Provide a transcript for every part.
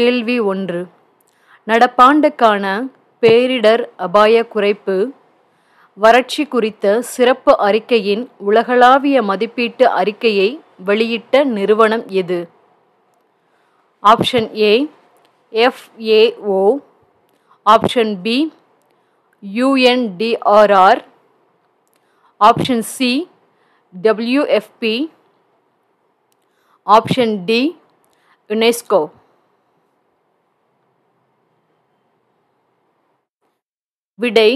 கேள்வி ஒன்று நடப்பாண்டுக்கான பேரிடர் அபாய குறைப்பு வறட்சி குறித்த சிறப்பு அறிக்கையின் உலகளாவிய மதிப்பீட்டு அறிக்கையை வெளியிட்ட நிறுவனம் எது option A FAO option B UNDRR option C WFP option D UNESCO விடை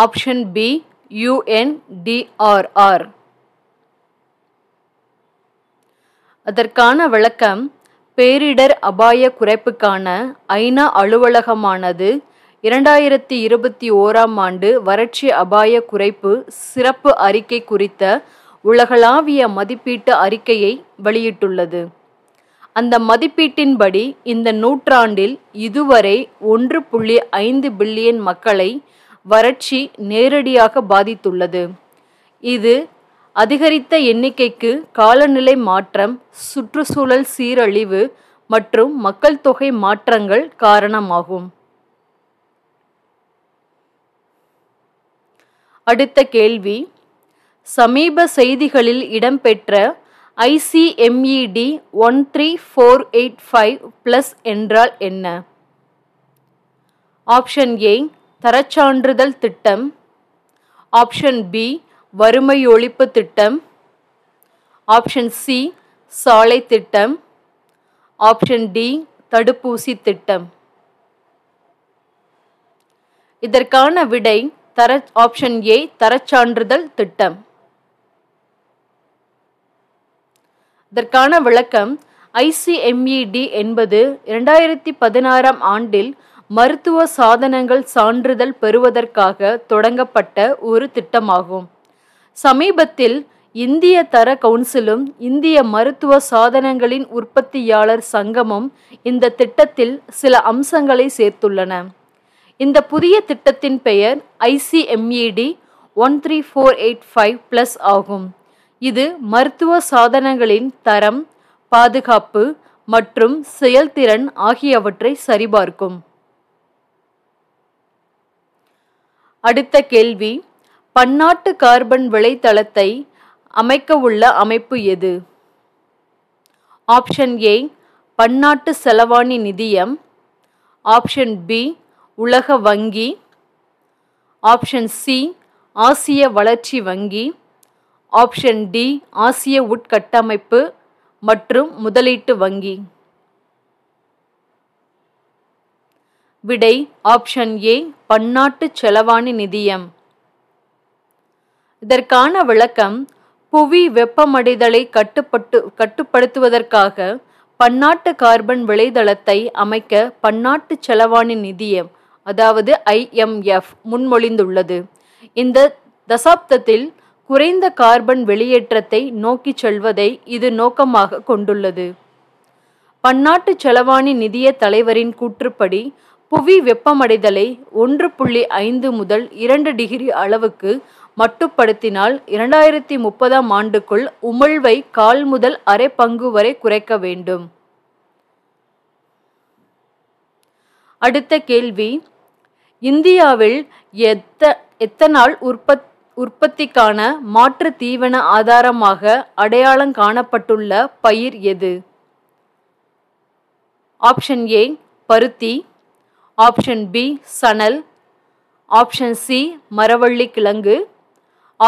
ஆப்ஷன் பி யுஎன்டிஆர்ஆர் அதற்கான விளக்கம் பேரிடர் அபாய குறைப்புக்கான ஐநா அலுவலகமானது இரண்டாயிரத்தி இருபத்தி ஓராம் ஆண்டு வறட்சி அபாய குறைப்பு சிறப்பு அறிக்கை குறித்த உலகளாவிய மதிப்பீட்டு அறிக்கையை வெளியிட்டுள்ளது அந்த மதிப்பீட்டின்படி இந்த நூற்றாண்டில் இதுவரை ஒன்று புள்ளி ஐந்து பில்லியன் மக்களை வறட்சி நேரடியாக பாதித்துள்ளது இது அதிகரித்த எண்ணிக்கைக்கு காலநிலை மாற்றம் சுற்றுச்சூழல் சீரழிவு மற்றும் மக்கள் தொகை மாற்றங்கள் காரணமாகும் அடுத்த கேள்வி சமீப செய்திகளில் இடம்பெற்ற ICMED one three four eight five plus என்றால் என்ன ஆப்ஷன் ஏ தரச்சான்றிதழ் திட்டம் ஆப்ஷன் பி வறுமை ஒழிப்பு திட்டம் ஆப்ஷன் சி சாலை திட்டம் ஆப்ஷன் டி தடுப்பூசி திட்டம் இதற்கான விடை தர ஆப்ஷன் ஏ தரச்சான்றிதழ் திட்டம் இதற்கான விளக்கம் ஐசிஎம்இடி என்பது இரண்டாயிரத்தி பதினாறாம் ஆண்டில் மருத்துவ சாதனங்கள் சான்றிதழ் பெறுவதற்காக தொடங்கப்பட்ட ஒரு திட்டமாகும் சமீபத்தில் இந்திய தர கவுன்சிலும் இந்திய மருத்துவ சாதனங்களின் உற்பத்தியாளர் சங்கமும் இந்த திட்டத்தில் சில அம்சங்களை சேர்த்துள்ளன இந்த புதிய திட்டத்தின் பெயர் ICMED one three four eight five plus ஆகும் இது மருத்துவ சாதனங்களின் தரம் பாதுகாப்பு மற்றும் செயல்திறன் ஆகியவற்றை சரிபார்க்கும் அடுத்த கேள்வி பன்னாட்டு கார்பன் விளைத்தளத்தை அமைக்கவுள்ள அமைப்பு எது ஆப்ஷன் ஏ பன்னாட்டு செலவாணி நிதியம் ஆப்ஷன் பி உலக வங்கி ஆப்ஷன் சி ஆசிய வளர்ச்சி வங்கி ஆப்ஷன் டி ஆசிய உட்கட்டமைப்பு மற்றும் முதலீட்டு வங்கி விடை ஆப்ஷன் ஏ பன்னாட்டு செலவாணி நிதியம் இதற்கான விளக்கம் புவி வெப்பமடைதலை கட்டுப்பட்டு கட்டுப்படுத்துவதற்காக பன்னாட்டு கார்பன் விளைதளத்தை அமைக்க பன்னாட்டு செலவாணி நிதியம் அதாவது ஐஎம்எஃப் முன்மொழிந்துள்ளது இந்த தசாப்தத்தில் குறைந்த கார்பன் வெளியேற்றத்தை நோக்கிச் செல்வதை இது நோக்கமாக கொண்டுள்ளது பன்னாட்டு செலவாணி நிதிய தலைவரின் கூற்றுப்படி புவி வெப்பமடைதலை ஒன்று புள்ளி ஐந்து முதல் இரண்டு டிகிரி அளவுக்கு மட்டுப்படுத்தினால் இரண்டாயிரத்தி முப்பதாம் ஆண்டுக்குள் உமிழ்வை கால் முதல் அரை பங்கு வரை குறைக்க வேண்டும் அடுத்த கேள்வி இந்தியாவில் எத்த எத்தனால் உற்பத் உற்பத்திக்கான மாற்று தீவன ஆதாரமாக அடையாளம் காணப்பட்டுள்ள பயிர் எது ஆப்ஷன் ஏ பருத்தி ஆப்ஷன் பி சணல் ஆப்ஷன் சி மரவள்ளி கிழங்கு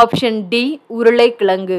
ஆப்ஷன் டி உருளைக்கிழங்கு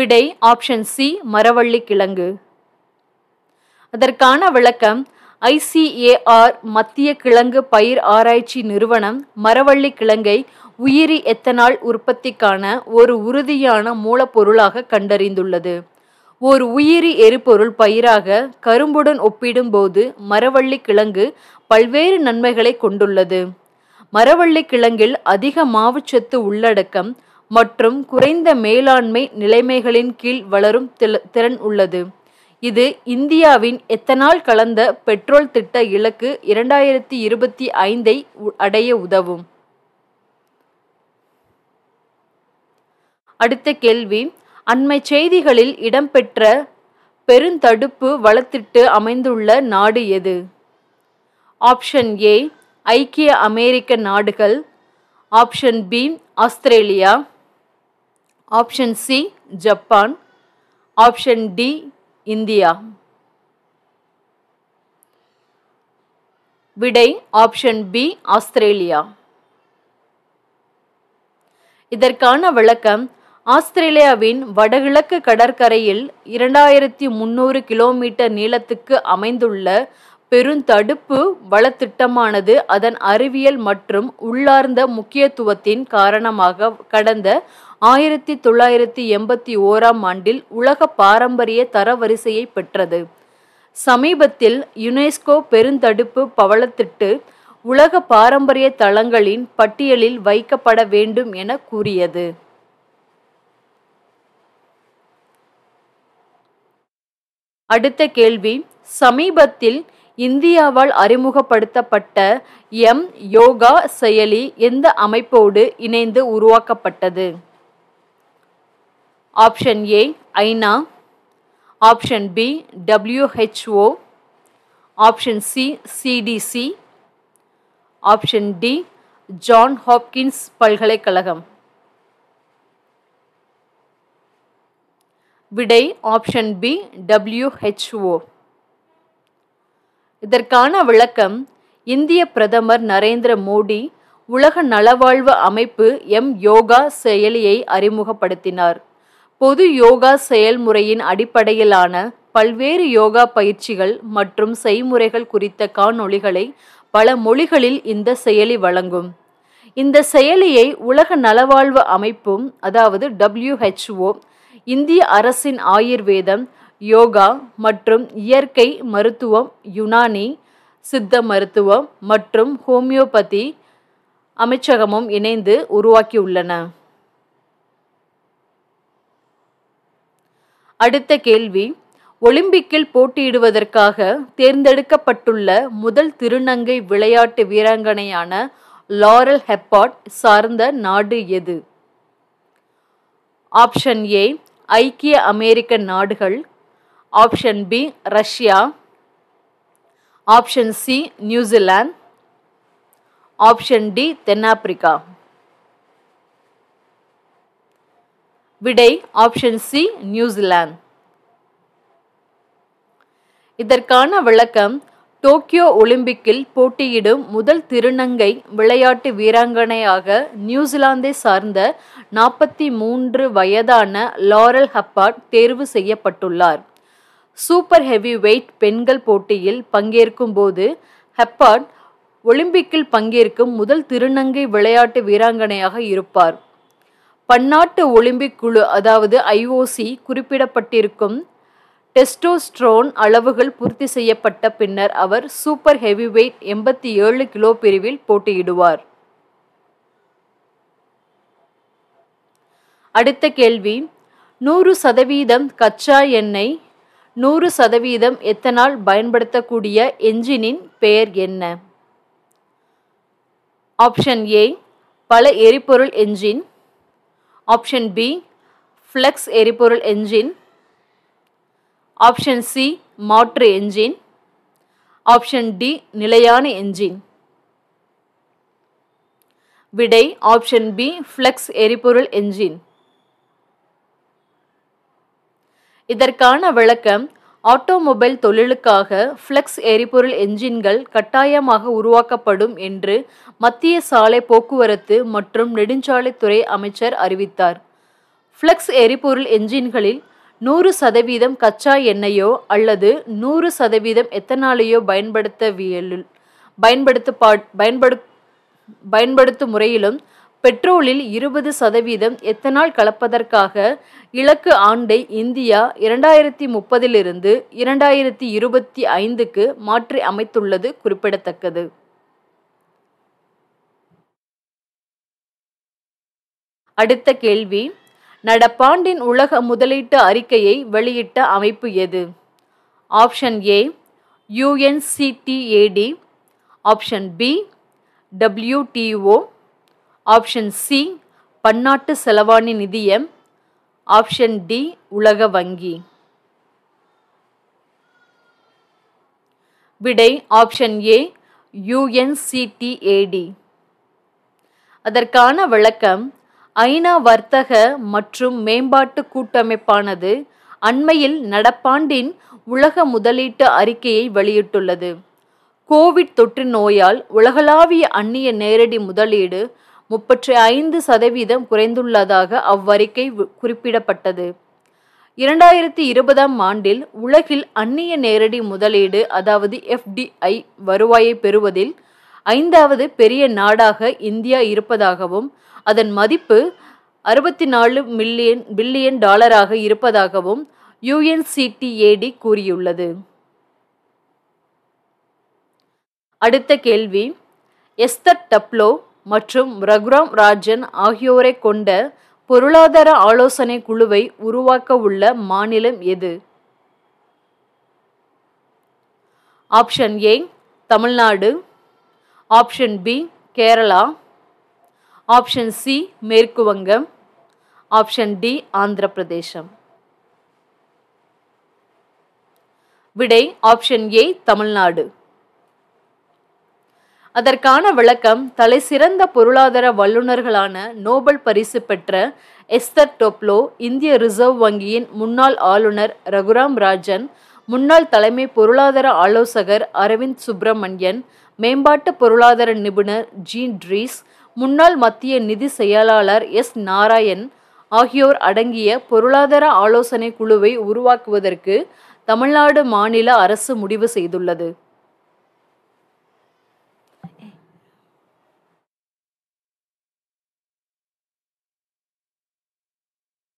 விடை ஆப்ஷன் சி மரவள்ளி கிழங்கு அதற்கான விளக்கம் ஐசிஏஆர் மத்திய கிழங்கு பயிர் ஆராய்ச்சி நிறுவனம் மரவள்ளி கிழங்கை உயிரி எத்தனால் உற்பத்திக்கான ஒரு உறுதியான மூலப்பொருளாக கண்டறிந்துள்ளது ஓர் உயிரி எரிபொருள் பயிராக கரும்புடன் ஒப்பிடும்போது மரவள்ளி கிழங்கு பல்வேறு நன்மைகளை கொண்டுள்ளது மரவள்ளி கிழங்கில் அதிக மாவுச்சத்து உள்ளடக்கம் மற்றும் குறைந்த மேலாண்மை நிலைமைகளின் கீழ் வளரும் திறன் உள்ளது இது இந்தியாவின் எத்தனால் கலந்த பெட்ரோல் திட்ட இலக்கு இரண்டாயிரத்தி இருபத்தி ஐந்தை அடைய உதவும் அடுத்த கேள்வி அண்மை செய்திகளில் இடம்பெற்ற பெருந்தடுப்பு வளத்திட்டு அமைந்துள்ள நாடு எது ஆப்ஷன் ஏ ஐக்கிய அமெரிக்க நாடுகள் option B Australia option C Japan option D India விடை ஆப்ஷன் பி ஆஸ்திரேலியா இதற்கான விளக்கம் ஆஸ்திரேலியாவின் வடகிழக்கு கடற்கரையில் இரண்டாயிரத்தி முன்னூறு கிலோமீட்டர் நீளத்துக்கு அமைந்துள்ள பெருந்தடுப்பு வளத்திட்டமானது அதன் அறிவியல் மற்றும் உள்ளார்ந்த முக்கியத்துவத்தின் காரணமாக கடந்த ஆயிரத்தி தொள்ளாயிரத்தி எண்பத்தி ஓராம் ஆண்டில் உலக பாரம்பரிய தரவரிசையை பெற்றது சமீபத்தில் யுனெஸ்கோ பெருந்தடுப்பு பவளத்திட்டு உலக பாரம்பரிய தளங்களின் பட்டியலில் வைக்கப்பட வேண்டும் என கூறியது அடுத்த கேள்வி சமீபத்தில் இந்தியாவால் அறிமுகப்படுத்தப்பட்ட எம் யோகா செயலி எந்த அமைப்போடு இணைந்து உருவாக்கப்பட்டது ஆப்ஷன் ஏ ஐநா option B WHO option C CDC option D John Hopkins பல்கலைக்கழகம் விடை ஆப்ஷன் பி டபிள்யூஹெச்ஓ இதற்கான விளக்கம் இந்திய பிரதமர் நரேந்திர மோடி உலக நலவாழ்வு அமைப்பு எம் யோகா செயலியை அறிமுகப்படுத்தினார் பொது யோகா செயல்முறையின் அடிப்படையிலான பல்வேறு யோகா பயிற்சிகள் மற்றும் செய்முறைகள் குறித்த காணொளிகளை பல மொழிகளில் இந்த செயலி வழங்கும் இந்த செயலியை உலக நலவாழ்வு அமைப்பும் அதாவது டபிள்யூஹெச்ஓ இந்திய அரசின் ஆயுர்வேதம் யோகா மற்றும் இயற்கை மருத்துவம் யுனானி சித்த மருத்துவம் மற்றும் ஹோமியோபதி அமைச்சகமும் இணைந்து உருவாக்கியுள்ளன அடுத்த கேள்வி ஒலிம்பிக்கில் போட்டியிடுவதற்காக தேர்ந்தெடுக்கப்பட்டுள்ள முதல் திருநங்கை விளையாட்டு வீராங்கனையான லாரல் ஹெப்பாட் சார்ந்த நாடு எது ஆப்ஷன் ஏ ஐக்கிய அமெரிக்க நாடுகள் option B Russia option C New Zealand option D தென்னாப்பிரிக்கா விடை ஆப்ஷன் சி நியூசிலாந்து இதற்கான விளக்கம் டோக்கியோ ஒலிம்பிக்கில் போட்டியிடும் முதல் திருநங்கை விளையாட்டு வீராங்கனையாக நியூசிலாந்தை சார்ந்த நாற்பத்தி மூன்று வயதான லாரல் ஹப்பாட் தேர்வு செய்யப்பட்டுள்ளார் சூப்பர் ஹெவி வெயிட் பெண்கள் போட்டியில் பங்கேற்கும் போது ஹெப்பாட் ஒலிம்பிக்கில் பங்கேற்கும் முதல் திருநங்கை விளையாட்டு வீராங்கனையாக இருப்பார் பன்னாட்டு ஒலிம்பிக் குழு அதாவது ஐஓசி குறிப்பிடப்பட்டிருக்கும் டெஸ்டோஸ்ட்ரோன் அளவுகள் பூர்த்தி செய்யப்பட்ட பின்னர் அவர் சூப்பர் ஹெவி வெயிட் எண்பத்தி ஏழு கிலோ பிரிவில் போட்டியிடுவார் அடுத்த கேள்வி நூறு சதவீதம் கச்சா எண்ணெய் நூறு சதவீதம் எத்தனால் பயன்படுத்தக்கூடிய என்ஜினின் பெயர் என்ன ஆப்ஷன் ஏ பல எரிபொருள் என்ஜின் ஆப்ஷன் பி ஃப்ளெக்ஸ் எரிபொருள் என்ஜின் ஆப்ஷன் சி மாற்று என்ஜின் ஆப்ஷன் டி நிலையான என்ஜின் விடை ஆப்ஷன் பி ஃப்ளெக்ஸ் எரிபொருள் என்ஜின் இதற்கான விளக்கம் ஆட்டோமொபைல் தொழிலுக்காக ஃப்ளெக்ஸ் எரிபொருள் என்ஜின்கள் கட்டாயமாக உருவாக்கப்படும் என்று மத்திய சாலை போக்குவரத்து மற்றும் நெடுஞ்சாலைத்துறை அமைச்சர் அறிவித்தார் ஃப்ளெக்ஸ் எரிபொருள் என்ஜின்களில் நூறு சதவீதம் கச்சா எண்ணெயோ அல்லது நூறு சதவீதம் எத்தனாலையோ பயன்படுத்தவியலில் பயன்படுத்த பயன்படு பயன்படுத்தும் முறையிலும் பெட்ரோலில் இருபது சதவீதம் எத்தனால் கலப்பதற்காக இலக்கு ஆண்டை இந்தியா இரண்டாயிரத்தி முப்பதிலிருந்து இரண்டாயிரத்தி இருபத்தி ஐந்துக்கு மாற்றி அமைத்துள்ளது குறிப்பிடத்தக்கது அடுத்த கேள்வி நடப்பாண்டின் உலக முதலீட்டு அறிக்கையை வெளியிட்ட அமைப்பு எது option A UNCTAD option B WTO option C பன்னாட்டு செலவாணி நிதியம் ஆப்ஷன் டி உலக வங்கி விடை ஆப்ஷன் ஏ யுஎன்சிடிஏடி அதற்கான விளக்கம் ஐநா வர்த்தக மற்றும் மேம்பாட்டு கூட்டமைப்பானது அண்மையில் நடப்பாண்டின் உலக முதலீட்டு அறிக்கையை வெளியிட்டுள்ளது கோவிட் தொற்று நோயால் உலகளாவிய அந்நிய நேரடி முதலீடு முப்பற்றி ஐந்து சதவீதம் குறைந்துள்ளதாக அவ்வறிக்கை குறிப்பிடப்பட்டது இரண்டாயிரத்தி இருபதாம் ஆண்டில் உலகில் அந்நிய நேரடி முதலீடு அதாவது எஃப்டிஐ வருவாயை பெறுவதில் ஐந்தாவது பெரிய நாடாக இந்தியா இருப்பதாகவும் அதன் மதிப்பு அறுபத்தி நாலு மில்லியன் பில்லியன் டாலராக இருப்பதாகவும் யுஎன்சிடிஏடி கூறியுள்ளது அடுத்த கேள்வி எஸ்தர் டப்லோ மற்றும் ரகுராம் ராஜன் ஆகியோரை கொண்ட பொருளாதார ஆலோசனை குழுவை உருவாக்க உள்ள மாநிலம் எது option A Tamil Nadu option B Kerala option C மேற்கு வங்கம் ஆப்ஷன் டி ஆந்திர பிரதேசம் விடை ஆப்ஷன் ஏ தமிழ்நாடு அதற்கான விளக்கம் தலை சிறந்த பொருளாதார வல்லுநர்களான நோபல் பரிசு பெற்ற எஸ்தர் டோப்லோ இந்திய ரிசர்வ் வங்கியின் முன்னாள் ஆளுநர் ரகுராம் ராஜன் முன்னாள் தலைமை பொருளாதார ஆலோசகர் அரவிந்த் சுப்பிரமணியன் மேம்பாட்டு பொருளாதார நிபுணர் ஜீன் ட்ரீஸ் முன்னாள் மத்திய நிதி செயலாளர் எஸ் நாராயண் ஆகியோர் அடங்கிய பொருளாதார ஆலோசனை குழுவை உருவாக்குவதற்கு தமிழ்நாடு மாநில அரசு முடிவு செய்துள்ளது